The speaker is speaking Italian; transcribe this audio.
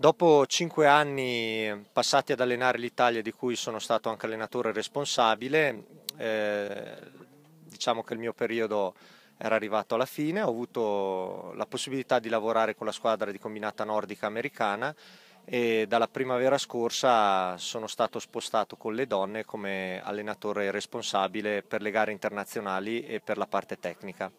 Dopo cinque anni passati ad allenare l'Italia, di cui sono stato anche allenatore responsabile, eh, diciamo che il mio periodo era arrivato alla fine, ho avuto la possibilità di lavorare con la squadra di combinata nordica americana e dalla primavera scorsa sono stato spostato con le donne come allenatore responsabile per le gare internazionali e per la parte tecnica.